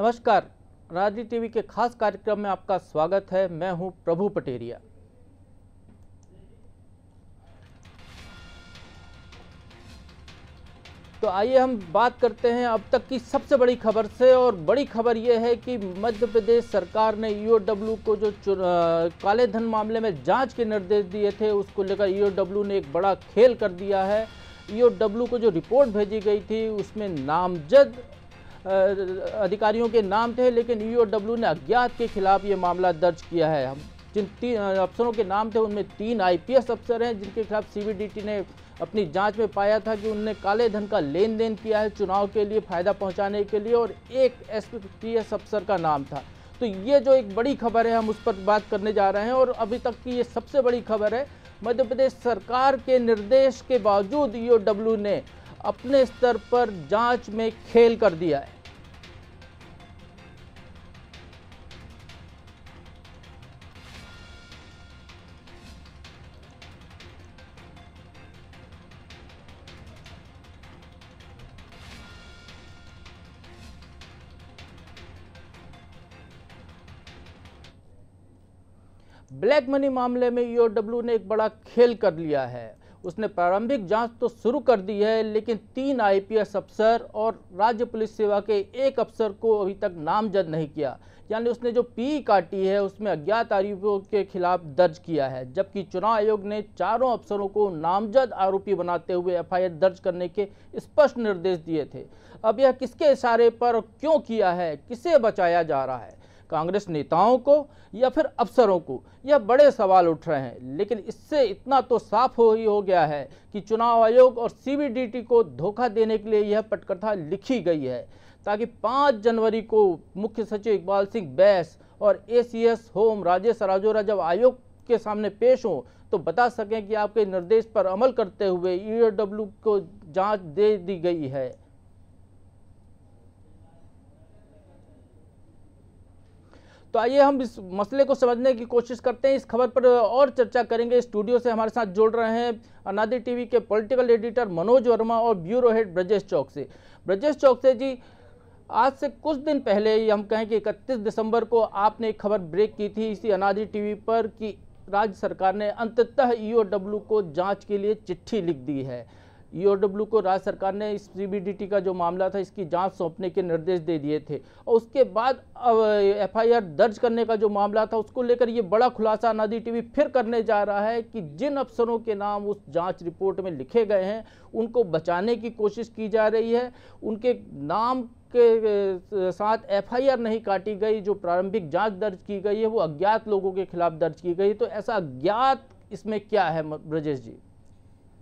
नमस्कार राजी टीवी के खास कार्यक्रम में आपका स्वागत है मैं हूं प्रभु पटेरिया तो आइए हम बात करते हैं अब तक की सबसे बड़ी खबर से और बड़ी खबर यह है कि मध्य प्रदेश सरकार ने ईओडब्ल्यू e को जो काले धन मामले में जांच के निर्देश दिए थे उसको लेकर ईओडब्ल्यू e ने एक बड़ा खेल कर दिया है ईओडब्ल्यू e को जो रिपोर्ट भेजी गई थी उसमें नामजद अधिकारियों के नाम थे लेकिन ईओडब्ल्यू e ने अज्ञात के खिलाफ ये मामला दर्ज किया है जिन तीन अफसरों के नाम थे उनमें तीन आईपीएस अफसर हैं जिनके खिलाफ सीबीडीटी ने अपनी जांच में पाया था कि उनने काले धन का लेन देन किया है चुनाव के लिए फ़ायदा पहुंचाने के लिए और एक एसपीएस अफसर का नाम था तो ये जो एक बड़ी खबर है हम उस पर बात करने जा रहे हैं और अभी तक की ये सबसे बड़ी खबर है मध्य प्रदेश सरकार के निर्देश के बावजूद ई e ने अपने स्तर पर जाँच में खेल कर दिया है ब्लैक मनी मामले में ईओडब्ल्यू e ने एक बड़ा खेल कर लिया है उसने प्रारंभिक जांच तो शुरू कर दी है लेकिन तीन आईपीएस अफसर और राज्य पुलिस सेवा के एक अफसर को अभी तक नामजद नहीं किया यानी उसने जो पी काटी है उसमें अज्ञात आरोपियों के खिलाफ दर्ज किया है जबकि चुनाव आयोग ने चारों अफसरों को नामजद आरोपी बनाते हुए एफआईआर दर्ज करने के स्पष्ट निर्देश दिए थे अब यह किसके इशारे पर क्यों किया है किसे बचाया जा रहा है कांग्रेस नेताओं को या फिर अफसरों को यह बड़े सवाल उठ रहे हैं लेकिन इससे इतना तो साफ हो ही हो गया है कि चुनाव आयोग और सीबीडीटी को धोखा देने के लिए यह पटकथा लिखी गई है ताकि 5 जनवरी को मुख्य सचिव इकबाल सिंह बैस और एसीएस होम राजेश राजोरा जब आयोग के सामने पेश हों तो बता सकें कि आपके निर्देश पर अमल करते हुए ई e को जाँच दे दी गई है तो आइए हम इस मसले को समझने की कोशिश करते हैं इस खबर पर और चर्चा करेंगे स्टूडियो से हमारे साथ जुड़ रहे हैं अनादी टीवी के पॉलिटिकल एडिटर मनोज वर्मा और ब्यूरो हेड ब्रजेश चौक से ब्रजेश चौक से जी आज से कुछ दिन पहले ही हम कहें कि 31 दिसंबर को आपने एक खबर ब्रेक की थी इसी अनादि टीवी पर कि राज्य सरकार ने अंततः ईओडब्ल्यू को जांच के लिए चिट्ठी लिख दी है ईओडब्ल्यू को राज्य सरकार ने इस सी का जो मामला था इसकी जांच सौंपने के निर्देश दे दिए थे और उसके बाद एफआईआर दर्ज करने का जो मामला था उसको लेकर ये बड़ा खुलासा नदी टीवी फिर करने जा रहा है कि जिन अफसरों के नाम उस जाँच रिपोर्ट में लिखे गए हैं उनको बचाने की कोशिश की जा रही है उनके नाम के साथ एफआईआर नहीं काटी गई जो प्रारंभिक जाँच दर्ज की गई है वो अज्ञात लोगों के खिलाफ दर्ज की गई तो ऐसा अज्ञात इसमें क्या है ब्रजेश जी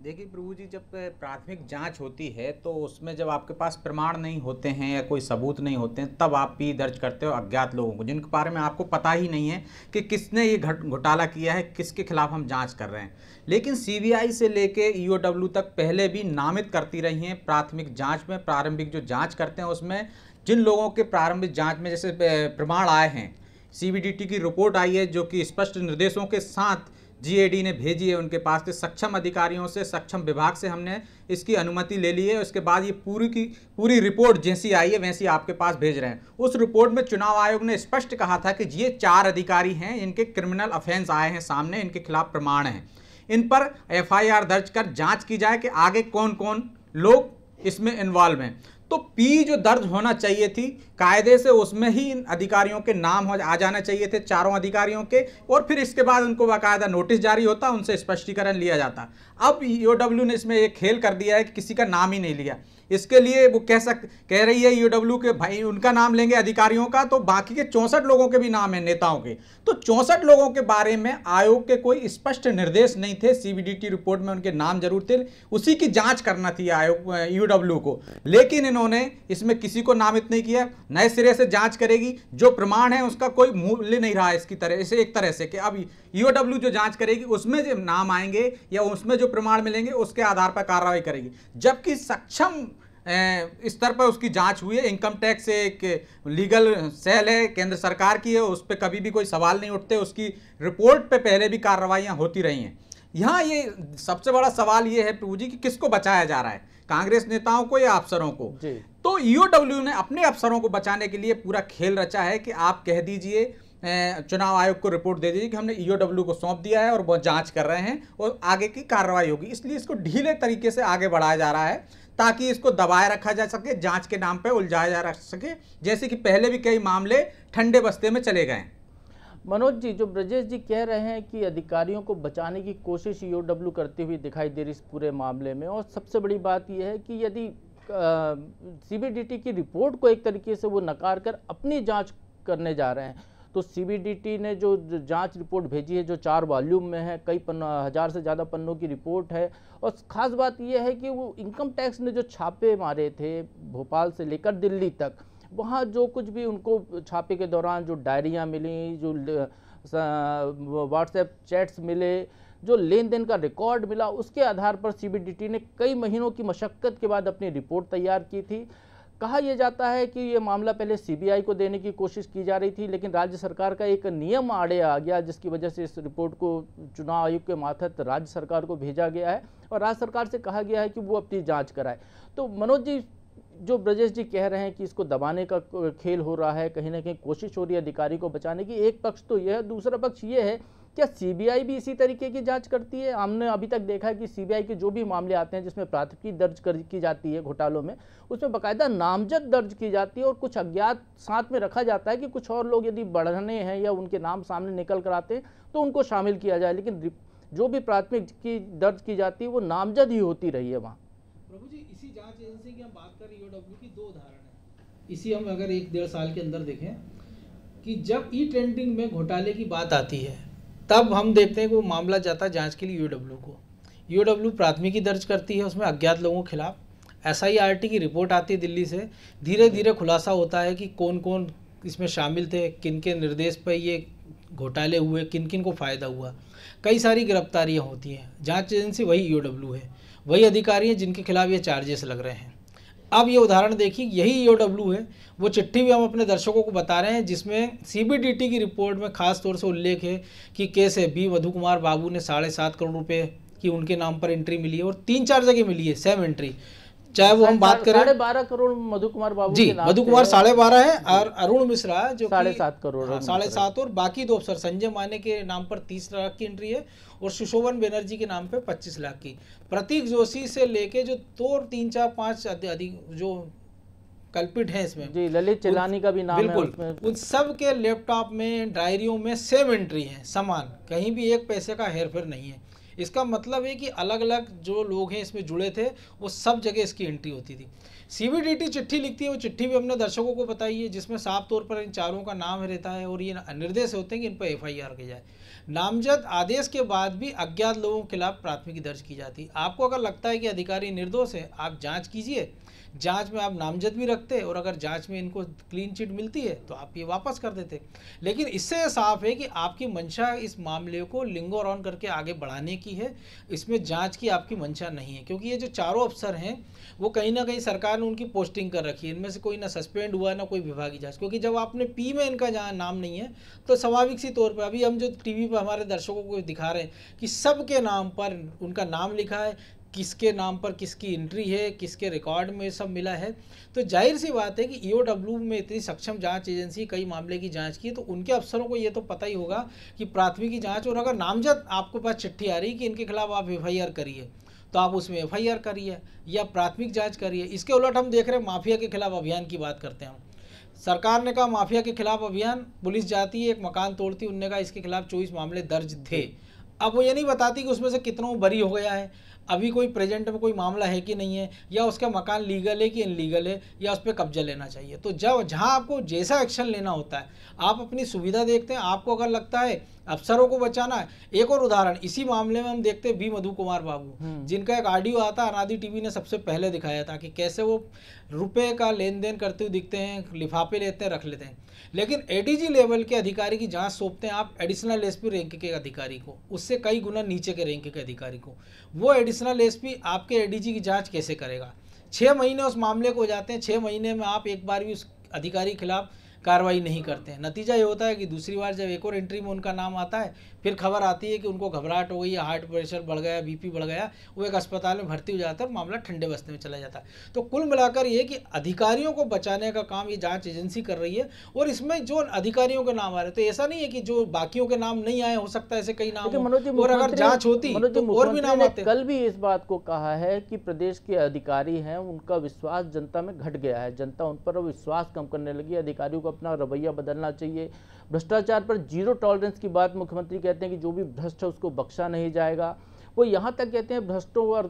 देखिए प्रभु जी जब प्राथमिक जांच होती है तो उसमें जब आपके पास प्रमाण नहीं होते हैं या कोई सबूत नहीं होते हैं तब आप भी दर्ज करते हो अज्ञात लोगों को जिनके बारे में आपको पता ही नहीं है कि किसने ये घट घोटाला किया है किसके खिलाफ हम जांच कर रहे हैं लेकिन सीबीआई से लेके ईओडब्ल्यू e तक पहले भी नामित करती रही हैं प्राथमिक जाँच में प्रारंभिक जो जाँच करते हैं उसमें जिन लोगों के प्रारंभिक जाँच में जैसे प्रमाण आए हैं सी की रिपोर्ट आई है जो कि स्पष्ट निर्देशों के साथ जीएडी ने भेजी है उनके पास से सक्षम अधिकारियों से सक्षम विभाग से हमने इसकी अनुमति ले ली है उसके बाद ये पूरी की पूरी रिपोर्ट जैसी आई है वैसी आपके पास भेज रहे हैं उस रिपोर्ट में चुनाव आयोग ने स्पष्ट कहा था कि ये चार अधिकारी हैं इनके क्रिमिनल अफेंस आए हैं सामने इनके खिलाफ प्रमाण हैं इन पर एफ दर्ज कर जाँच की जाए कि आगे कौन कौन लोग इसमें इन्वॉल्व हैं तो पी जो दर्ज होना चाहिए थी कायदे से उसमें ही इन अधिकारियों के नाम आ जाना चाहिए थे चारों अधिकारियों के और फिर इसके बाद उनको बाकायदा नोटिस जारी होता उनसे स्पष्टीकरण लिया जाता अब ईओडब्ल्यू e ने इसमें एक खेल कर दिया है कि किसी का नाम ही नहीं लिया इसके लिए वो कह सक कह रही है ईओडब्ल्यू e के भाई उनका नाम लेंगे अधिकारियों का तो बाकी के चौंसठ लोगों के भी नाम है नेताओं के तो चौंसठ लोगों के बारे में आयोग के कोई स्पष्ट निर्देश नहीं थे सीबीडीटी रिपोर्ट में उनके नाम जरूर थे उसी की जांच करना थी आयोग ईओडब्ल्यू e को लेकिन इन्होंने इसमें किसी को नामित नहीं किया नए सिरे से जांच करेगी जो प्रमाण है उसका कोई मूल्य नहीं रहा इसकी तरह इसे एक तरह से कि अब ईओडब्ल्यू e जो जांच करेगी उसमें जो नाम आएंगे या उसमें जो प्रमाण मिलेंगे उसके आधार पर कार्रवाई करेगी जबकि सक्षम स्तर पर उसकी जांच हुई है इनकम टैक्स एक लीगल सेल है केंद्र सरकार की है उस पर कभी भी कोई सवाल नहीं उठते उसकी रिपोर्ट पर पहले भी कार्रवाइयाँ होती रही हैं यहाँ ये सबसे बड़ा सवाल ये है प्रभु जी कि किसको बचाया जा रहा है कांग्रेस नेताओं को या अफसरों को तो ईओडब्ल्यू e ने अपने अफसरों को बचाने के लिए पूरा खेल रचा है कि आप कह दीजिए चुनाव आयोग को रिपोर्ट दे दीजिए कि हमने ईओडब्ल्यू e को सौंप दिया है और वो जांच कर रहे हैं और आगे की कार्रवाई होगी इसलिए इसको ढीले तरीके से आगे बढ़ाया जा रहा है ताकि इसको दबाए रखा जा सके जांच के नाम पर उलझाया जा सके जैसे कि पहले भी कई मामले ठंडे बस्ते में चले गए मनोज जी जो ब्रजेश जी कह रहे हैं कि अधिकारियों को बचाने की कोशिश ईओडब्ल्यू e करती हुई दिखाई दे रही इस पूरे मामले में और सबसे बड़ी बात यह है कि यदि सीबीडीटी की रिपोर्ट को एक तरीके से वो नकार कर अपनी जांच करने जा रहे हैं तो सीबीडीटी ने जो जांच रिपोर्ट भेजी है जो चार वॉल्यूम में है कई पन्ना हज़ार से ज़्यादा पन्नों की रिपोर्ट है और ख़ास बात यह है कि वो इनकम टैक्स ने जो छापे मारे थे भोपाल से लेकर दिल्ली तक वहाँ जो कुछ भी उनको छापे के दौरान जो डायरियाँ मिली जो व्हाट्सएप चैट्स मिले जो लेन देन का रिकॉर्ड मिला उसके आधार पर सीबीडीटी ने कई महीनों की मशक्क़त के बाद अपनी रिपोर्ट तैयार की थी कहा यह जाता है कि ये मामला पहले सीबीआई को देने की कोशिश की जा रही थी लेकिन राज्य सरकार का एक नियम आड़े आ गया जिसकी वजह से इस रिपोर्ट को चुनाव आयोग के मातहत राज्य सरकार को भेजा गया है और राज्य सरकार से कहा गया है कि वो अपनी जांच कराए तो मनोज जी जो ब्रजेश जी कह रहे हैं कि इसको दबाने का खेल हो रहा है कहीं ना कहीं कोशिश हो रही है अधिकारी को बचाने की एक पक्ष तो यह है दूसरा पक्ष ये है क्या सीबीआई भी इसी तरीके की जांच करती है हमने अभी तक देखा है कि सीबीआई के जो भी मामले आते हैं जिसमें प्राथमिकी दर्ज कर की जाती है घोटालों में उसमें बाकायदा नामजद दर्ज की जाती है और कुछ अज्ञात साथ में रखा जाता है कि कुछ और लोग यदि बढ़ने हैं या उनके नाम सामने निकल कर आते हैं तो उनको शामिल किया जाए लेकिन जो भी प्राथमिक की दर्ज की जाती है वो नामजद ही होती रही है वहाँ प्रभु जी इसी जांच एजेंसी की हम बात कर ईओडब्ल्यू की दो उदाहरण है इसी हम अगर एक डेढ़ साल के अंदर देखें कि जब ई ट्रेंडिंग में घोटाले की बात आती है तब हम देखते हैं कि वो मामला जाता है जाँच के लिए यू को यू प्राथमिकी दर्ज करती है उसमें अज्ञात लोगों के खिलाफ एस की रिपोर्ट आती है दिल्ली से धीरे धीरे खुलासा होता है कि कौन कौन इसमें शामिल थे किन के निर्देश पर ये घोटाले हुए किन किन को फ़ायदा हुआ कई सारी गिरफ्तारियां होती हैं जांच एजेंसी वही ई है वही अधिकारी हैं जिनके खिलाफ ये चार्जेस लग रहे हैं अब ये उदाहरण देखिए यही ई e है वो चिट्ठी भी हम अपने दर्शकों को बता रहे हैं जिसमें सीबीडीटी की रिपोर्ट में खास तौर से उल्लेख है कि केस है बी मधु कुमार बाबू ने साढ़े सात करोड़ रुपए की उनके नाम पर एंट्री मिली है और तीन चार जगह मिली है सेम एंट्री चाहे वो हम बात करें साढ़े बारह करोड़ मधु कुमार बाबू जी मधु कुमार साढ़े बारह है और अरुण मिश्रा जो साढ़े सात करोड़ हाँ, साढ़े सात और बाकी दो अफसर संजय माने के नाम पर तीस लाख की एंट्री है और सुशोभन बनर्जी के नाम पे पच्चीस लाख की प्रतीक जोशी से लेके जो दो तीन चार पांच अधिक जो कल्पित है इसमें जी ललित चिलानी का भी नाम बिल्कुल उन सब के लैपटॉप में डायरियों में सेम एंट्री है समान कहीं भी एक पैसे का हेरफेर नहीं है इसका मतलब है कि अलग अलग जो लोग हैं इसमें जुड़े थे वो सब जगह इसकी एंट्री होती थी सीबीडीटी चिट्ठी लिखती है वो चिट्ठी भी हमने दर्शकों को बताई है जिसमें साफ तौर पर इन चारों का नाम रहता है और ये निर्देश होते हैं कि इन पर एफ आई जाए नामजद आदेश के बाद भी अज्ञात लोगों के खिलाफ प्राथमिकी दर्ज की जाती है आपको अगर लगता है कि अधिकारी निर्दोष है आप जाँच कीजिए जांच में आप नामजद भी रखते और अगर जांच में इनको क्लीन चिट मिलती है तो आप ये वापस कर देते लेकिन इससे साफ है कि आपकी मंशा इस मामले को लिंगोर ऑन करके आगे बढ़ाने की है इसमें जांच की आपकी मंशा नहीं है क्योंकि ये जो चारों अफसर हैं वो कहीं ना कहीं सरकार ने उनकी पोस्टिंग कर रखी है इनमें से कोई ना सस्पेंड हुआ ना कोई विभागीय जाँच क्योंकि जब आपने पी में इनका जहाँ नाम नहीं है तो स्वाभाविक सी तौर पर अभी हम जो टीवी पर हमारे दर्शकों को दिखा रहे हैं कि सबके नाम पर उनका नाम लिखा है किसके नाम पर किसकी एंट्री है किसके रिकॉर्ड में सब मिला है तो जाहिर सी बात है कि ई e में इतनी सक्षम जांच एजेंसी कई मामले की जांच की तो उनके अफसरों को ये तो पता ही होगा कि प्राथमिकी जांच और अगर नामजद आपके पास चिट्ठी आ रही कि इनके खिलाफ आप एफ करिए तो आप उसमें एफ करिए या प्राथमिक जाँच करिए इसके उलट हम देख रहे हैं माफिया के खिलाफ अभियान की बात करते हैं सरकार ने कहा माफिया के खिलाफ अभियान पुलिस जाती है एक मकान तोड़ती उनने कहा इसके खिलाफ चौबीस मामले दर्ज थे अब वो ये नहीं बताती कि उसमें से कितनों बरी हो गया है अभी कोई प्रेजेंट में कोई मामला है कि नहीं है या उसका मकान लीगल है कि इनलीगल है या उस पर कब्जा लेना चाहिए तो जब जहाँ आपको जैसा एक्शन लेना होता है आप अपनी सुविधा देखते हैं आपको अगर लगता है अफसरों को बचाना है एक और उदाहरण इसी मामले में हम देखते हैं बी मधु कुमार बाबू हम्म। जिनका एक ऑडियो आता है अनादि टीवी ने सबसे पहले दिखाया था कि कैसे वो रुपए का लेन देन करते हुए दिखते हैं लिफाफे लेते हैं रख लेते हैं लेकिन एडीजी लेवल के अधिकारी की जांच सौंपते हैं आप एडिशनल एस रैंक के अधिकारी को उससे कई गुना नीचे के रैंक के अधिकारी को वो एडिशनल एस आपके ए की जाँच कैसे करेगा छः महीने उस मामले को जाते हैं छः महीने में आप एक बार भी उस अधिकारी के खिलाफ कार्रवाई नहीं करते हैं नतीजा ये होता है कि दूसरी बार जब एक और एंट्री में उनका नाम आता है फिर खबर आती है कि उनको घबराहट हो गई हार्ट प्रेशर बढ़ गया बीपी बढ़ गया वो एक अस्पताल में भर्ती हो जाता है मामला ठंडे बस्ते में चला जाता है तो कुल मिलाकर ये कि अधिकारियों को बचाने का काम ये जांच एजेंसी कर रही है और इसमें जो अधिकारियों के नाम आ रहे तो ऐसा नहीं है कि जो बाकियों के नाम नहीं आए हो सकता है ऐसे कई नाम और अगर जाँच होती तो और भी नाम आते कल भी इस बात को कहा है कि प्रदेश के अधिकारी हैं उनका विश्वास जनता में घट गया है जनता उन पर विश्वास कम करने लगी अधिकारियों को अपना रवैया बदलना चाहिए भ्रष्टाचार पर जीरो टॉलरेंस की बात मुख्यमंत्री कहते हैं कि जो भी भ्रष्ट है उसको बख्शा नहीं जाएगा वो यहाँ तक कहते हैं भ्रष्टों और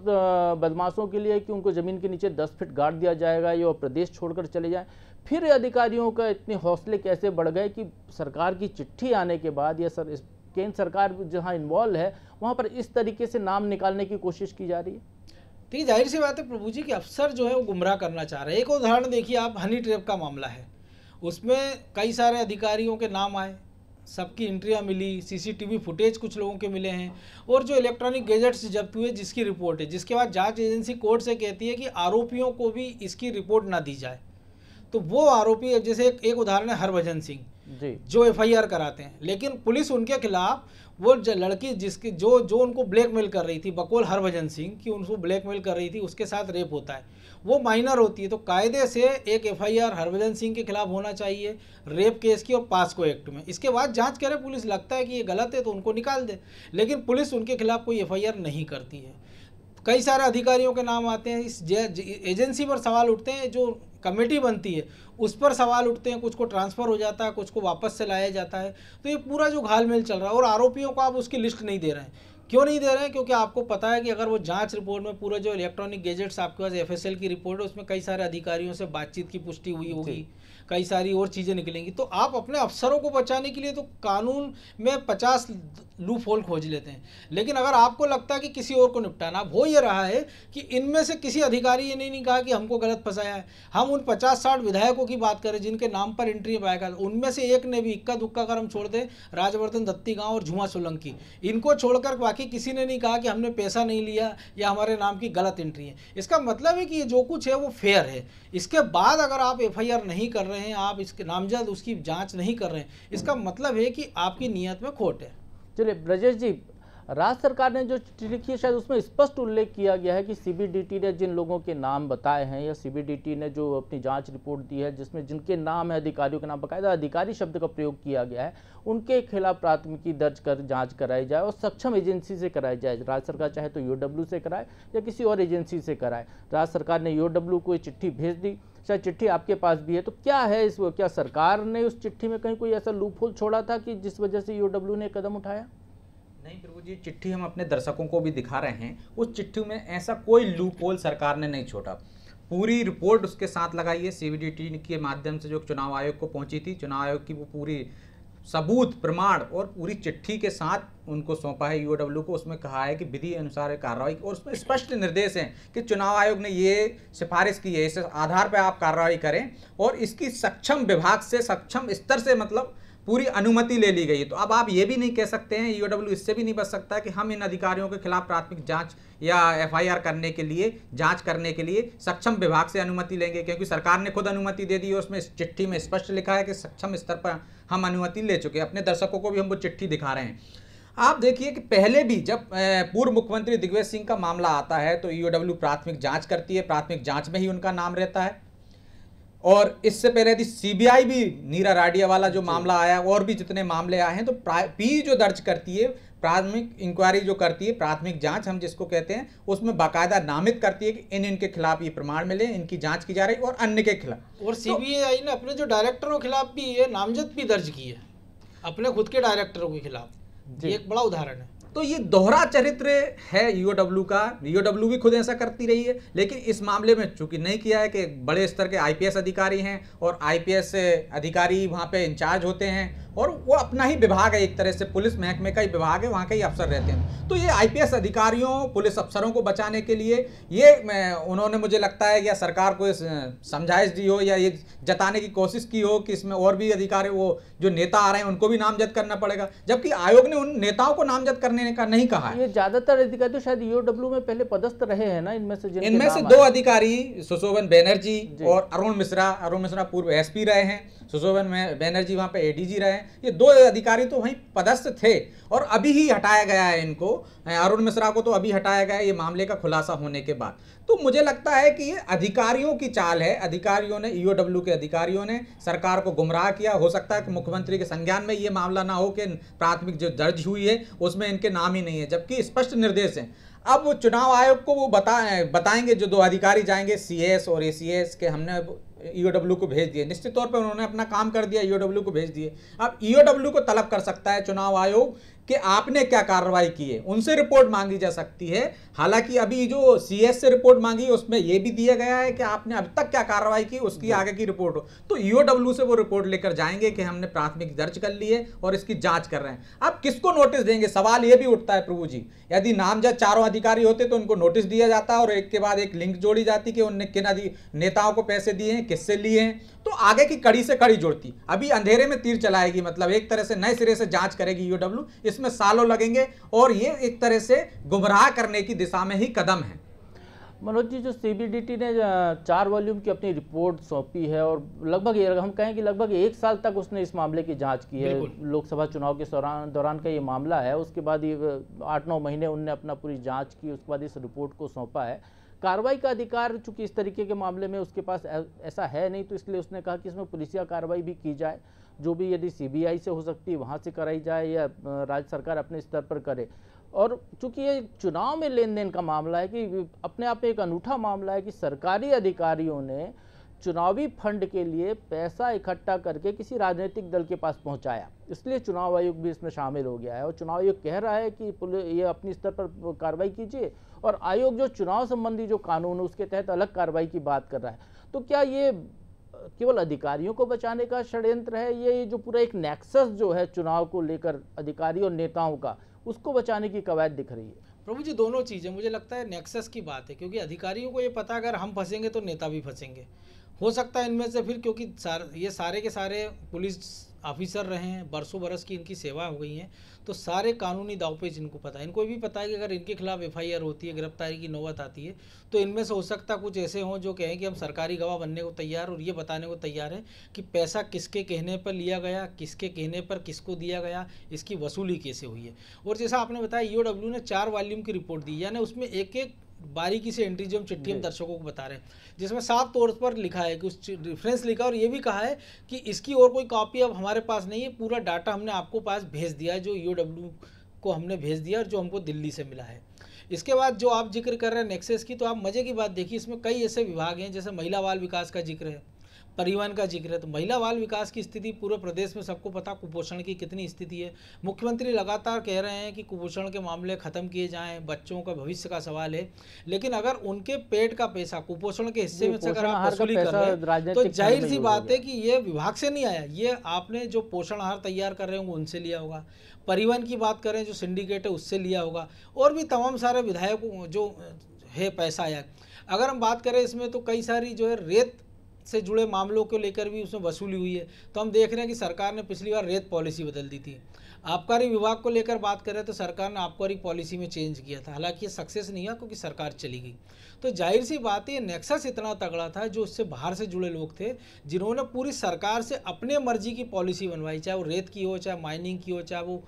बदमाशों के लिए कि उनको ज़मीन के नीचे दस फिट गाड़ दिया जाएगा या प्रदेश छोड़कर चले जाएँ फिर अधिकारियों का इतने हौसले कैसे बढ़ गए कि सरकार की चिट्ठी आने के बाद या सर इस केंद्र सरकार जहाँ इन्वॉल्व है वहाँ पर इस तरीके से नाम निकालने की कोशिश की जा रही है तो जाहिर सी बात है प्रभु जी कि अफसर जो है वो गुमराह करना चाह रहे हैं एक उदाहरण देखिए आप हनी ट्रैप का मामला है उसमें कई सारे अधिकारियों के नाम आए सबकी इंट्रियाँ मिली सीसीटीवी फुटेज कुछ लोगों के मिले हैं और जो इलेक्ट्रॉनिक गैजेट्स जब्त हुए जिसकी रिपोर्ट है जिसके बाद जांच एजेंसी कोर्ट से कहती है कि आरोपियों को भी इसकी रिपोर्ट ना दी जाए तो वो आरोपी जैसे एक, एक उदाहरण है हरभजन सिंह जो एफआईआर कराते हैं लेकिन पुलिस उनके खिलाफ वो लड़की जिसकी जो जो उनको ब्लैकमेल कर रही थी बकोल हरभजन सिंह की उनको ब्लैकमेल कर रही थी उसके साथ रेप होता है वो माइनर होती है तो कायदे से एक एफआईआर हरभजन सिंह के खिलाफ होना चाहिए रेप केस की और पास्को एक्ट में इसके बाद जांच करे पुलिस लगता है कि ये गलत है तो उनको निकाल दे लेकिन पुलिस उनके खिलाफ कोई एफ नहीं करती है कई सारे अधिकारियों के नाम आते हैं इस एजेंसी पर सवाल उठते हैं जो कमेटी बनती है उस पर सवाल उठते हैं कुछ को ट्रांसफ़र हो जाता है कुछ को वापस से लाया जाता है तो ये पूरा जो घाल मेल चल रहा है और आरोपियों को आप उसकी लिस्ट नहीं दे रहे हैं क्यों नहीं दे रहे हैं क्योंकि आपको पता है कि अगर वो जांच रिपोर्ट में पूरा जो इलेक्ट्रॉनिक गैजेट्स आपके पास एफएसएल की रिपोर्ट है उसमें कई सारे अधिकारियों से बातचीत की पुष्टि हुई होगी कई सारी और चीज़ें निकलेंगी तो आप अपने अफसरों को बचाने के लिए तो कानून में पचास लूप होल खोज लेते हैं लेकिन अगर आपको लगता है कि किसी और को निपटाना अब हो ये रहा है कि इनमें से किसी अधिकारी ये नहीं, नहीं कहा कि हमको गलत फंसाया है हम उन पचास साठ विधायकों की बात करें जिनके नाम पर एंट्री पाएगा उनमें से एक ने भी इक्का दुक्का कर हम छोड़ दें राजवर्धन दत्ती गांव और झुमा सोलंकी इनको छोड़कर बाकी किसी ने नहीं कहा कि हमने पैसा नहीं लिया या हमारे नाम की गलत एंट्री है इसका मतलब है कि ये जो कुछ है वो फेयर है इसके बाद अगर आप एफ नहीं कर रहे रहे हैं आप इसके नामजद उसकी जांच नहीं कर रहे हैं इसका मतलब है कि आपकी नीयत में खोट है चलिए ब्रजेश जी राज्य सरकार ने जो चिट्ठी लिखी है शायद उसमें स्पष्ट उल्लेख किया गया है कि सीबीडीटी ने जिन लोगों के नाम बताए हैं या सीबीडीटी ने जो अपनी जांच रिपोर्ट दी है जिसमें जिनके नाम है अधिकारियों के नाम बकायदा अधिकारी शब्द का प्रयोग किया गया है उनके खिलाफ प्राथमिकी दर्ज कर जांच कराई जाए और सक्षम एजेंसी से कराई जाए राज्य सरकार चाहे तो यू से कराए या किसी और एजेंसी से कराए राज्य सरकार ने यू को चिट्ठी भेज दी शायद चिट्ठी आपके पास भी है तो क्या है इस क्या सरकार ने उस चिट्ठी में कहीं कोई ऐसा लूपहोल छोड़ा था कि जिस वजह से यू ने कदम उठाया नहीं प्रभु जी चिट्ठी हम अपने दर्शकों को भी दिखा रहे हैं उस चिट्ठी में ऐसा कोई लूप होल सरकार ने नहीं छोड़ा पूरी रिपोर्ट उसके साथ लगाई है सी के माध्यम से जो चुनाव आयोग को पहुंची थी चुनाव आयोग की वो पूरी सबूत प्रमाण और पूरी चिट्ठी के साथ उनको सौंपा है यूओडब्ल्यू e को उसमें कहा है कि विधि अनुसार कार्रवाई और उसमें स्पष्ट निर्देश हैं कि चुनाव आयोग ने ये सिफारिश की है इस आधार पर आप कार्रवाई करें और इसकी सक्षम विभाग से सक्षम स्तर से मतलब पूरी अनुमति ले ली गई है तो अब आप ये भी नहीं कह सकते हैं ईओडब्ल्यू e इससे भी नहीं बच सकता कि हम इन अधिकारियों के खिलाफ प्राथमिक जांच या एफआईआर करने के लिए जांच करने के लिए सक्षम विभाग से अनुमति लेंगे क्योंकि सरकार ने खुद अनुमति दे दी है उसमें चिट्ठी में स्पष्ट लिखा है कि सक्षम स्तर पर हम अनुमति ले चुके अपने दर्शकों को भी हम वो चिट्ठी दिखा रहे हैं आप देखिए कि पहले भी जब पूर्व मुख्यमंत्री दिग्विजय सिंह का मामला आता है तो ईओडब्ल्यू e प्राथमिक जांच करती है प्राथमिक जांच में ही उनका नाम रहता है और इससे पहले यदि सीबीआई भी नीरा राडिया वाला जो मामला आया और भी जितने मामले आए हैं तो पी जो दर्ज करती है प्राथमिक इंक्वायरी जो करती है प्राथमिक जांच हम जिसको कहते हैं उसमें बाकायदा नामित करती है कि इन इनके खिलाफ ये प्रमाण मिले इनकी जांच की जा रही और अन्य के खिलाफ और सीबीआई तो, ने अपने जो डायरेक्टरों के खिलाफ भी ये नामजद भी दर्ज की है अपने खुद के डायरेक्टरों के खिलाफ ये एक बड़ा उदाहरण है तो ये दोहरा चरित्र है यूओडब्ल्यू e का यूओडब्ल्यू e भी खुद ऐसा करती रही है लेकिन इस मामले में चूंकि नहीं किया है कि बड़े स्तर के आईपीएस अधिकारी हैं और आईपीएस अधिकारी वहाँ पे इंचार्ज होते हैं और वो अपना ही विभाग है एक तरह से पुलिस महकमे का ही विभाग है वहाँ के ही अफसर रहते हैं तो ये आईपीएस अधिकारियों पुलिस अफसरों को बचाने के लिए ये उन्होंने मुझे लगता है या सरकार को समझाइश दी हो या ये जताने की कोशिश की हो कि इसमें और भी अधिकारी वो जो नेता आ रहे हैं उनको भी नामजद करना पड़ेगा जबकि आयोग ने उन नेताओं को नामजद करने का नहीं कहा ये ज्यादातर अधिकारी तो शायद ईओडब्ल्यू e में पहले पदस्थ रहे हैं ना इनमें से इनमें से दो अधिकारी सुशोभन बैनर्जी और अरुण मिश्रा अरुण मिश्रा पूर्व एसपी रहे हैं सुशोभन बैनर्जी वहाँ पे एडीजी रहे हैं ये दो अधिकारी तो वहीं पदस्थ थे और अभी ही हटाया गया है इनको अरुण मिश्रा को तो अभी हटाया गया है ये मामले का खुलासा होने के बाद तो मुझे लगता है कि ये अधिकारियों की चाल है अधिकारियों ने ईओडब्ल्यू e के अधिकारियों ने सरकार को गुमराह किया हो सकता है कि मुख्यमंत्री के संज्ञान में ये मामला ना हो कि प्राथमिक जो दर्ज हुई है उसमें इनके नाम ही नहीं है जबकि स्पष्ट निर्देश हैं अब चुनाव आयोग को वो बता बताएंगे जो दो अधिकारी जाएंगे सीएस और एसीएस के हमने ईओडब्ल्यू e को भेज दिए निश्चित तौर पर उन्होंने अपना काम कर दिया ईओडब्ल्यू e को भेज दिए अब ईओडब्ल्यू e को तलब कर सकता है चुनाव आयोग कि आपने क्या कार्रवाई की है उनसे रिपोर्ट मांगी जा सकती है हालांकि अभी जो सीएस से रिपोर्ट मांगी उसमें यह भी दिया गया है कि आपने अब तक क्या कार्रवाई की उसकी आगे की रिपोर्ट हो तो ईओडब्ल्यू से वो रिपोर्ट लेकर जाएंगे कि हमने प्राथमिक दर्ज कर ली है और इसकी जांच कर रहे हैं अब किसको नोटिस देंगे सवाल ये भी उठता है प्रभु जी यदि नामजद चारों अधिकारी होते तो उनको नोटिस दिया जाता और एक के बाद एक लिंक जोड़ी जाती कि उनने किन नेताओं को पैसे दिए हैं किससे लिए हैं तो आगे की कड़ी से कड़ी जोड़ती अभी अंधेरे में तीर चलाएगी मतलब एक तरह से नए सिरे से जांच करेगी यूडब्ल्यू इसमें सालों लगेंगे और ये एक तरह से गुमराह करने की दिशा में ही कदम है मनोज जी जो सीबीडीटी ने चार वॉल्यूम की अपनी रिपोर्ट सौंपी है और लगभग हम कहें कि लगभग एक साल तक उसने इस मामले की जांच की है लोकसभा चुनाव के दौरान दौरान का ये मामला है उसके बाद ये आठ नौ महीने उनने अपना पूरी जांच की उसके बाद इस रिपोर्ट को सौंपा है कार्रवाई का अधिकार चूंकि इस तरीके के मामले में उसके पास ऐसा है नहीं तो इसलिए उसने कहा कि इसमें पुलिसिया कार्रवाई भी की जाए जो भी यदि सीबीआई से हो सकती है वहाँ से कराई जाए या राज्य सरकार अपने स्तर पर करे और चूंकि ये चुनाव में लेन देन का मामला है कि अपने आप में एक अनूठा मामला है कि सरकारी अधिकारियों ने चुनावी फंड के लिए पैसा इकट्ठा करके किसी राजनीतिक दल के पास पहुंचाया इसलिए चुनाव आयोग भी इसमें शामिल हो गया है और चुनाव आयोग कह रहा है कि ये अपने स्तर पर कार्रवाई कीजिए और आयोग जो चुनाव संबंधी जो कानून है उसके तहत अलग कार्रवाई की बात कर रहा है तो क्या ये केवल अधिकारियों को बचाने का षड्यंत्र है ये जो पूरा एक नेक्सस जो है चुनाव को लेकर अधिकारी और नेताओं का उसको बचाने की कवायद दिख रही है प्रभु जी दोनों चीज़ें मुझे लगता है नेक्सस की बात है क्योंकि अधिकारियों को ये पता अगर हम फंसेंगे तो नेता भी फंसेंगे हो सकता है इनमें से फिर क्योंकि सार, ये सारे के सारे पुलिस ऑफिसर रहे हैं बरसों बरस की इनकी सेवा हो गई है तो सारे कानूनी दाव पे जिनको पता है इनको भी पता है कि अगर इनके खिलाफ एफ होती है गिरफ्तारी की नौबत आती है तो इनमें से हो सकता कुछ ऐसे हों जो कहें कि हम सरकारी गवाह बनने को तैयार और ये बताने को तैयार हैं कि पैसा किसके कहने पर लिया गया किसके कहने पर किसको दिया गया इसकी वसूली कैसे हुई है और जैसा आपने बताया ई e ने चार वॉल्यूम की रिपोर्ट दी यानी उसमें एक एक बारीकी से हम चिट्ठी हम दर्शकों को बता रहे हैं जिसमें साफ तौर पर लिखा है कि उस रिफरेंस लिखा और ये भी कहा है कि इसकी और कोई कॉपी अब हमारे पास नहीं है पूरा डाटा हमने आपको पास भेज दिया है जो यू को हमने भेज दिया और जो हमको दिल्ली से मिला है इसके बाद जो आप जिक्र कर रहे हैं नेक्सेस की तो आप मज़े की बात देखिए इसमें कई ऐसे विभाग हैं जैसे महिला बाल विकास का जिक्र है परिवहन का जिक्र है तो महिला बाल विकास की स्थिति पूरे प्रदेश में सबको पता कुपोषण की कितनी स्थिति है मुख्यमंत्री लगातार कह रहे हैं कि कुपोषण के मामले ख़त्म किए जाए बच्चों का भविष्य का सवाल है लेकिन अगर उनके पेट का पैसा कुपोषण के हिस्से में से अगर आप वसूली कर रहे हैं तो जाहिर सी बात है कि ये विभाग से नहीं आया ये आपने जो पोषण आहार तैयार कर रहे होंगे उनसे लिया होगा परिवहन की बात करें जो सिंडिकेट है उससे लिया होगा और भी तमाम सारे विधायकों जो है पैसा आया अगर हम बात करें इसमें तो कई सारी जो है रेत से जुड़े मामलों को लेकर भी उसमें वसूली हुई है तो हम देख रहे हैं कि सरकार ने पिछली बार रेत पॉलिसी बदल दी थी आबकारी विभाग को लेकर बात करें तो सरकार ने आबकारी पॉलिसी में चेंज किया था हालांकि ये सक्सेस नहीं हुआ क्योंकि सरकार चली गई तो जाहिर सी बात है नेक्सस इतना तगड़ा था जो उससे बाहर से जुड़े लोग थे जिन्होंने पूरी सरकार से अपने मर्जी की पॉलिसी बनवाई चाहे वो रेत की हो चाहे माइनिंग की हो चाहे वो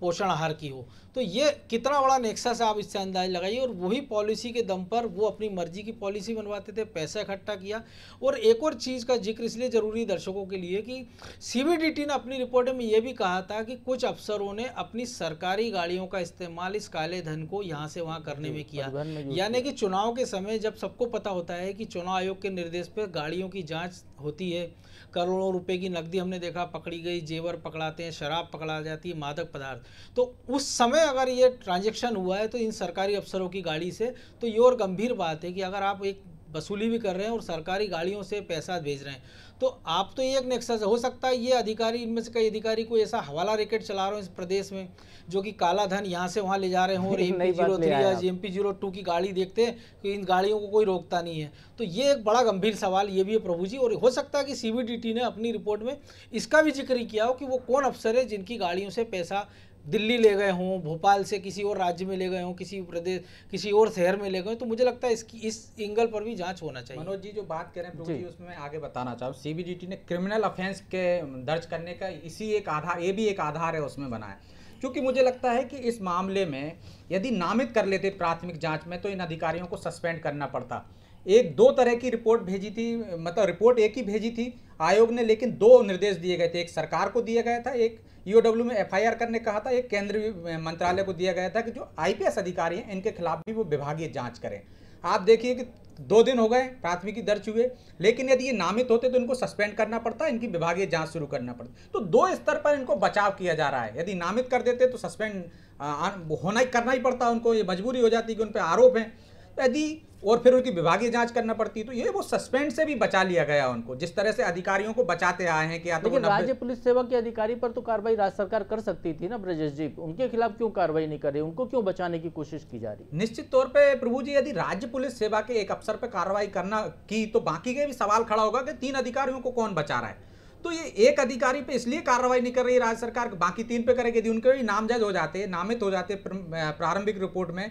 पोषण आहार की हो तो ये कितना बड़ा नेक्सा से आप इससे अंदाज लगाइए और वही पॉलिसी के दम पर वो अपनी मर्जी की पॉलिसी बनवाते थे पैसा इकट्ठा किया और एक और चीज़ का जिक्र इसलिए ज़रूरी दर्शकों के लिए कि सी ने अपनी रिपोर्ट में ये भी कहा था कि कुछ अफसरों ने अपनी सरकारी गाड़ियों का इस्तेमाल इस काले धन को यहाँ से वहाँ करने में किया यानी कि चुनाव के समय जब सबको पता होता है कि चुनाव आयोग के निर्देश पर गाड़ियों की जाँच होती है करोड़ों रुपए की नकदी हमने देखा पकड़ी गई जेवर पकड़ाते हैं शराब पकड़ा जाती है मादक पदार्थ तो उस समय अगर ये ट्रांजेक्शन हुआ है तो इन सरकारी अफसरों की गाड़ी से तो ये और गंभीर बात है कि अगर आप एक वसूली भी कर रहे हैं और सरकारी गाड़ियों से पैसा भेज रहे हैं तो आप तो ये एक नेक्सस हो सकता है ये अधिकारी इनमें से कई अधिकारी को ऐसा हवाला रैकेट चला रहे हैं इस प्रदेश में जो कि काला धन यहाँ से वहाँ ले जा रहे हों और एम जीरो थ्री या एम पी जीरो टू की गाड़ी देखते हैं कि इन गाड़ियों को कोई रोकता नहीं है तो ये एक बड़ा गंभीर सवाल ये भी है प्रभु जी और हो सकता है कि सी ने अपनी रिपोर्ट में इसका भी जिक्र किया हो कि वो कौन अफसर है जिनकी गाड़ियों से पैसा दिल्ली ले गए हों भोपाल से किसी और राज्य में ले गए हों किसी प्रदेश किसी और शहर में ले गए तो मुझे लगता है इसकी इस एंगल पर भी जांच होना चाहिए मनोज जी जो बात कर रहे हैं उसमें आगे बताना चाहूँ सीबीडीटी ने क्रिमिनल अफेंस के दर्ज करने का इसी एक आधार ये भी एक आधार है उसमें बनाया क्योंकि मुझे लगता है कि इस मामले में यदि नामित कर लेते प्राथमिक जाँच में तो इन अधिकारियों को सस्पेंड करना पड़ता एक दो तरह की रिपोर्ट भेजी थी मतलब रिपोर्ट एक ही भेजी थी आयोग ने लेकिन दो निर्देश दिए गए थे एक सरकार को दिया गया था एक ईओडब्ल्यू e में एफआईआर करने कहा था एक केंद्रीय मंत्रालय को दिया गया था कि जो आईपीएस अधिकारी हैं इनके खिलाफ भी वो विभागीय जांच करें आप देखिए कि दो दिन हो गए प्राथमिकी दर्ज हुए लेकिन यदि ये नामित होते तो इनको सस्पेंड करना पड़ता इनकी विभागीय जांच शुरू करना पड़ता तो दो स्तर पर इनको बचाव किया जा रहा है यदि नामित कर देते तो सस्पेंड होना ही करना ही पड़ता उनको ये मजबूरी हो जाती कि उन पर आरोप हैं तो यदि और फिर उनकी विभागीय जांच करना पड़ती तो ये वो सस्पेंड से भी बचा लिया गया उनको जिस तरह से अधिकारियों को बचाते आए हैं कि तो राज्य पुलिस सेवा के अधिकारी पर तो कार्रवाई राज्य सरकार कर सकती थी ना ब्रजेश जी उनके खिलाफ क्यों कार्रवाई नहीं कर रही उनको क्यों बचाने की कोशिश की जा रही निश्चित तौर पर प्रभु जी यदि राज्य पुलिस सेवा के एक अफसर पर कार्रवाई करना की तो बाकी के भी सवाल खड़ा होगा कि तीन अधिकारियों को कौन बचा रहा है तो ये एक अधिकारी पे इसलिए कार्रवाई नहीं कर रही राज्य सरकार बाकी तीन पे करेगी यदि उनके भी नामजद हो जाते नामित हो जाते प्रारंभिक रिपोर्ट में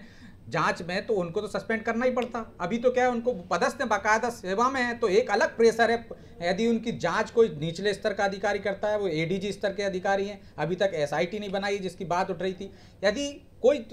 जांच में तो उनको तो सस्पेंड करना ही पड़ता अभी तो क्या है उनको पदस्थ बाकायदा सेवा में है तो एक अलग प्रेशर है यदि उनकी जांच कोई निचले स्तर का अधिकारी करता है वो एडीजी स्तर के अधिकारी हैं अभी तक एसआईटी नहीं बनाई जिसकी बात उठ रही थी यदि कोई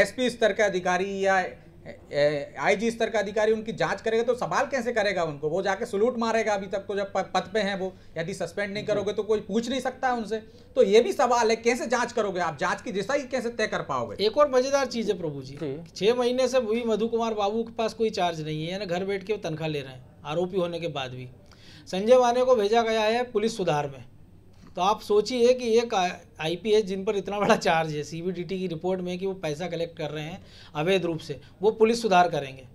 एसपी स्तर का अधिकारी या आईजी स्तर का अधिकारी उनकी जांच करेगा तो सवाल कैसे करेगा उनको वो जाके सलूट मारेगा अभी तक तो जब पद पे हैं वो यदि सस्पेंड नहीं करोगे तो कोई पूछ नहीं सकता उनसे तो ये भी सवाल है कैसे जांच करोगे आप जांच की दिशा ही कैसे तय कर पाओगे एक और मजेदार चीज है प्रभु जी हम्म। छह महीने से भी मधु कुमार बाबू के पास कोई चार्ज नहीं है यानी घर बैठ के तनख्वाह ले रहे हैं आरोपी होने के बाद भी संजय माने को भेजा गया है पुलिस सुधार में तो आप सोचिए कि एक आईपीएस जिन पर इतना बड़ा चार्ज है सीबीडीटी की रिपोर्ट में कि वो पैसा कलेक्ट कर रहे हैं अवैध रूप से वो पुलिस सुधार करेंगे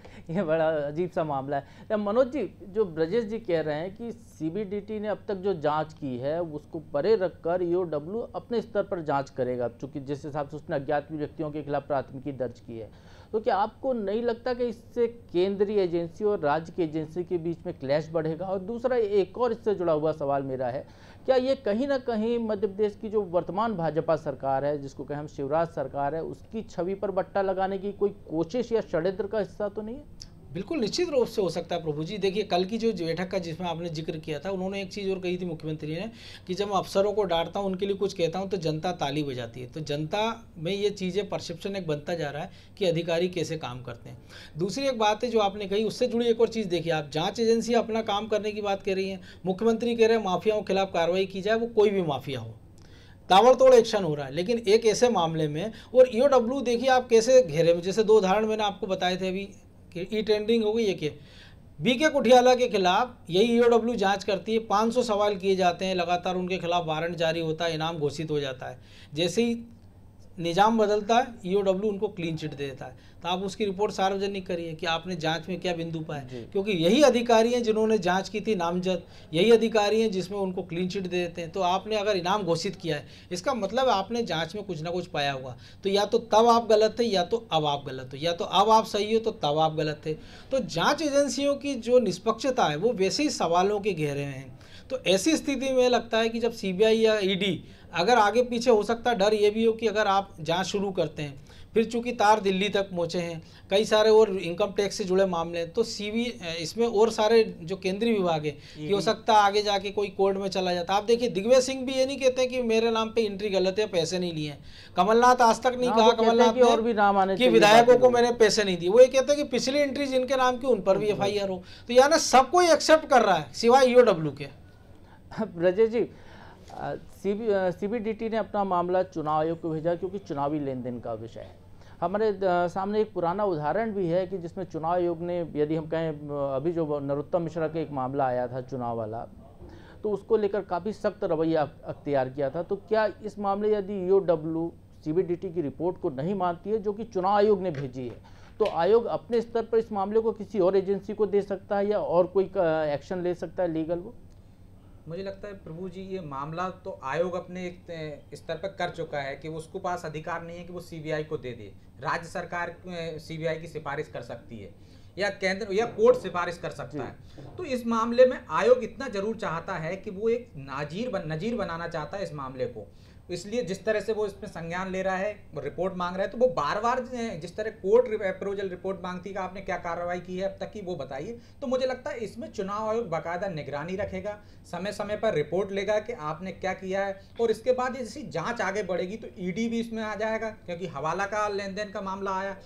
ये बड़ा अजीब सा मामला है मनोज जी जो ब्रजेश जी कह रहे हैं कि सीबीडीटी ने अब तक जो जांच की है उसको परे रखकर ईओडब्ल्यू e अपने स्तर पर जांच करेगा चूंकि जिस हिसाब से उसने अज्ञात व्यक्तियों के खिलाफ प्राथमिकी दर्ज की है तो क्या आपको नहीं लगता कि इससे केंद्रीय एजेंसी और राज्य की एजेंसी के बीच में क्लैश बढ़ेगा और दूसरा एक और इससे जुड़ा हुआ सवाल मेरा है क्या ये कहीं ना कहीं मध्य प्रदेश की जो वर्तमान भाजपा सरकार है जिसको कहें हम शिवराज सरकार है उसकी छवि पर बट्टा लगाने की कोई कोशिश या षड्यंत्र का हिस्सा तो नहीं है बिल्कुल निश्चित रूप से हो सकता है प्रभु जी देखिए कल की जो बैठक का जिसमें आपने जिक्र किया था उन्होंने एक चीज़ और कही थी मुख्यमंत्री ने कि जब मैं अफसरों को डांटता हूँ उनके लिए कुछ कहता हूँ तो जनता ताली बजाती है तो जनता में ये चीज़ें परसेप्शन एक बनता जा रहा है कि अधिकारी कैसे काम करते हैं दूसरी एक बात है जो आपने कही उससे जुड़ी एक और चीज़ देखिए आप जाँच एजेंसी अपना काम करने की बात कह रही है मुख्यमंत्री कह रहे हैं माफियाओं के खिलाफ कार्रवाई की जाए वो कोई भी माफिया हो ताबड़तोड़ एक्शन हो रहा है लेकिन एक ऐसे मामले में और ईओडब्ल्यू e देखिए आप कैसे घेरे में जैसे दो उदाहरण मैंने आपको बताए थे अभी कि ई टेंडिंग हो गई है बी के कुठियाला के खिलाफ यही ईओडब्ल्यू e जांच करती है 500 सवाल किए जाते हैं लगातार उनके खिलाफ वारंट जारी होता है इनाम घोषित हो जाता है जैसे ही निज़ाम बदलता है ई e उनको क्लीन चिट दे देता है तो आप उसकी रिपोर्ट सार्वजनिक करिए कि आपने जांच में क्या बिंदु पाए क्योंकि यही अधिकारी हैं जिन्होंने जांच की थी नामजद यही अधिकारी हैं जिसमें उनको क्लीन चिट दे देते हैं तो आपने अगर इनाम घोषित किया है इसका मतलब आपने जाँच में कुछ ना कुछ पाया हुआ तो या तो तब आप गलत थे या तो अब आप गलत हो या तो अब आप सही हो तो तब आप गलत थे तो जाँच एजेंसियों की जो निष्पक्षता है वो वैसे ही सवालों के घेरे में है तो ऐसी स्थिति में लगता है कि जब सी या ई e अगर आगे पीछे हो सकता डर ये भी हो कि अगर आप जाँच शुरू करते हैं फिर चूंकि तार दिल्ली तक पहुँचे हैं कई सारे और इनकम टैक्स से जुड़े मामले हैं तो सीवी इसमें और सारे जो केंद्रीय विभाग है कि हो सकता है आगे जाके कोई कोर्ट में चला जाता आप देखिए दिग्विजय सिंह भी ये नहीं कहते कि मेरे नाम पे एंट्री गलत है पैसे नहीं लिए कमलनाथ आज तक नहीं हाँ, कहा कमलनाथ ने और भी नाम आने की विधायकों को मैंने पैसे नहीं दिए वो ये कहते हैं कि पिछली एंट्री जिनके नाम की उन पर भी एफ हाँ, हाँ। हो तो यानी सब कोई एक्सेप्ट कर रहा है सिवाय ईओडब्ल्यू e के रजय जी सी बी ने अपना मामला चुनाव आयोग को भेजा क्योंकि चुनावी लेन देन का विषय है हमारे सामने एक पुराना उदाहरण भी है कि जिसमें चुनाव आयोग ने यदि हम कहें अभी जो नरोत्तम मिश्रा का एक मामला आया था चुनाव वाला तो उसको लेकर काफ़ी सख्त रवैया अख्तियार किया था तो क्या इस मामले यदि यू डब्ल्यू सी की रिपोर्ट को नहीं मानती है जो कि चुनाव आयोग ने भेजी है तो आयोग अपने स्तर पर इस मामले को किसी और एजेंसी को दे सकता है या और कोई एक्शन ले सकता है लीगल वो मुझे लगता है प्रभु जी ये मामला तो आयोग अपने एक स्तर पर कर चुका है कि उसको पास अधिकार नहीं है कि वो सीबीआई को दे दे राज्य सरकार सीबीआई की सिफारिश कर सकती है या केंद्र या कोर्ट सिफारिश कर सकता है तो इस मामले में आयोग इतना जरूर चाहता है कि वो एक नाजीर बन, नजीर बनाना चाहता है इस मामले को तो इसलिए जिस तरह से वो इसमें संज्ञान ले रहा है वो रिपोर्ट मांग रहा है तो वो बार बार जिस तरह कोर्ट अप्रोजल रिपोर्ट मांगती है आपने क्या कार्रवाई की है अब तक की वो बताइए तो मुझे लगता है इसमें चुनाव आयोग बाकायदा निगरानी रखेगा समय समय पर रिपोर्ट लेगा कि आपने क्या किया है और इसके बाद जैसी जाँच आगे बढ़ेगी तो ईडी e भी इसमें आ जाएगा क्योंकि हवाला का लेन देन का मामला आया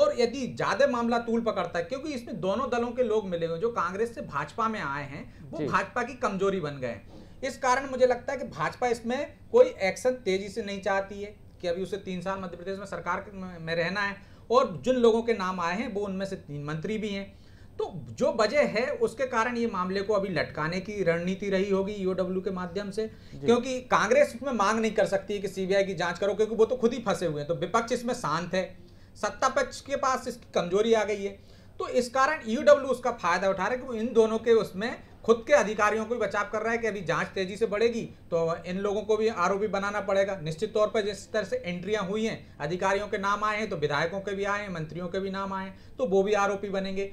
और यदि ज़्यादा मामला तूल पकड़ता है क्योंकि इसमें दोनों दलों के लोग मिले हुए जो कांग्रेस से भाजपा में आए हैं वो भाजपा की कमजोरी बन गए हैं इस कारण मुझे लगता है कि भाजपा इसमें कोई एक्शन तेजी से नहीं चाहती है कि अभी उसे तीन साल मध्य प्रदेश में सरकार में रहना है और जिन लोगों के नाम आए हैं वो उनमें से तीन मंत्री भी हैं तो जो वजह है उसके कारण ये मामले को अभी लटकाने की रणनीति रही होगी ईओडब्ल्यू e के माध्यम से क्योंकि कांग्रेस में मांग नहीं कर सकती है कि सीबीआई की जांच करो क्योंकि वो तो खुद ही फंसे हुए हैं तो विपक्ष इसमें शांत है सत्ता पक्ष के पास इसकी कमजोरी आ गई है तो इस कारण ईओडब्ल्यू e उसका फायदा उठा रहा है कि वो इन दोनों के उसमें खुद के अधिकारियों को भी बचाव कर रहा है कि अभी जांच तेजी से बढ़ेगी तो इन लोगों को भी आरोपी बनाना पड़ेगा निश्चित तौर पर जिस तरह से एंट्रियां हुई हैं अधिकारियों के नाम आए हैं तो विधायकों के भी आए हैं मंत्रियों के भी नाम आए हैं तो वो भी आरोपी बनेंगे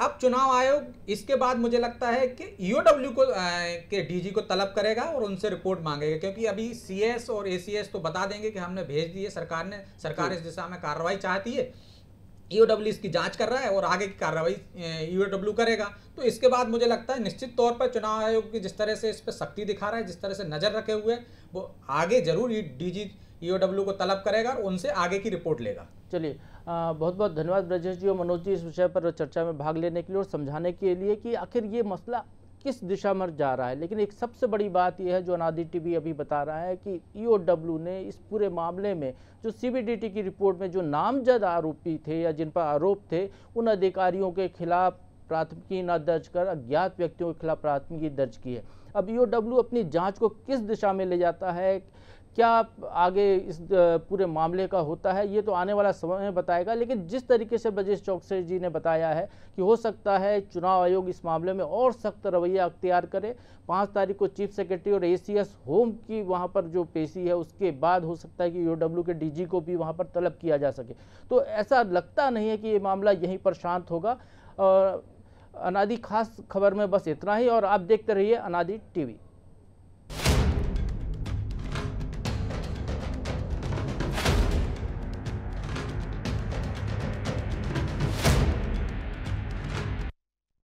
अब चुनाव आयोग इसके बाद मुझे लगता है कि ईओडब्ल्यू e को आ, के डीजी को तलब करेगा और उनसे रिपोर्ट मांगेगा क्योंकि अभी सीएस और एसीएस तो बता देंगे कि हमने भेज दिए सरकार ने सरकार इस दिशा में कार्रवाई चाहती है ईओडब्ल्यू e इसकी जांच कर रहा है और आगे की कार्रवाई ईओडब्ल्यू e करेगा तो इसके बाद मुझे लगता है निश्चित तौर पर चुनाव आयोग की जिस तरह से इस पर सख्ती दिखा रहा है जिस तरह से नज़र रखे हुए वो आगे जरूर डीजी ईओडब्ल्यू e को तलब करेगा और उनसे आगे की रिपोर्ट लेगा चलिए बहुत बहुत धन्यवाद ब्रजेश जी और मनोज जी इस विषय पर चर्चा में भाग लेने के लिए और समझाने के लिए कि आखिर ये मसला किस दिशा में जा रहा है लेकिन एक सबसे बड़ी बात यह है जो अनादि टीवी अभी बता रहा है कि ईओडब्ल्यू e ने इस पूरे मामले में जो सीबीडीटी की रिपोर्ट में जो नामजद आरोपी थे या जिन पर आरोप थे उन अधिकारियों के खिलाफ प्राथमिकी न दर्ज कर अज्ञात व्यक्तियों के खिलाफ प्राथमिकी दर्ज की है अब ईओडब्ल्यू e अपनी जाँच को किस दिशा में ले जाता है क्या आगे इस पूरे मामले का होता है ये तो आने वाला समय बताएगा लेकिन जिस तरीके से ब्रजेश चौकसे जी ने बताया है कि हो सकता है चुनाव आयोग इस मामले में और सख्त रवैया अख्तियार करे पाँच तारीख को चीफ सेक्रेटरी और एसीएस होम की वहाँ पर जो पेशी है उसके बाद हो सकता है कि डब्ल्यू के डी को भी वहाँ पर तलब किया जा सके तो ऐसा लगता नहीं है कि ये मामला यहीं पर शांत होगा और अनादि खास खबर में बस इतना ही और आप देखते रहिए अनादि टी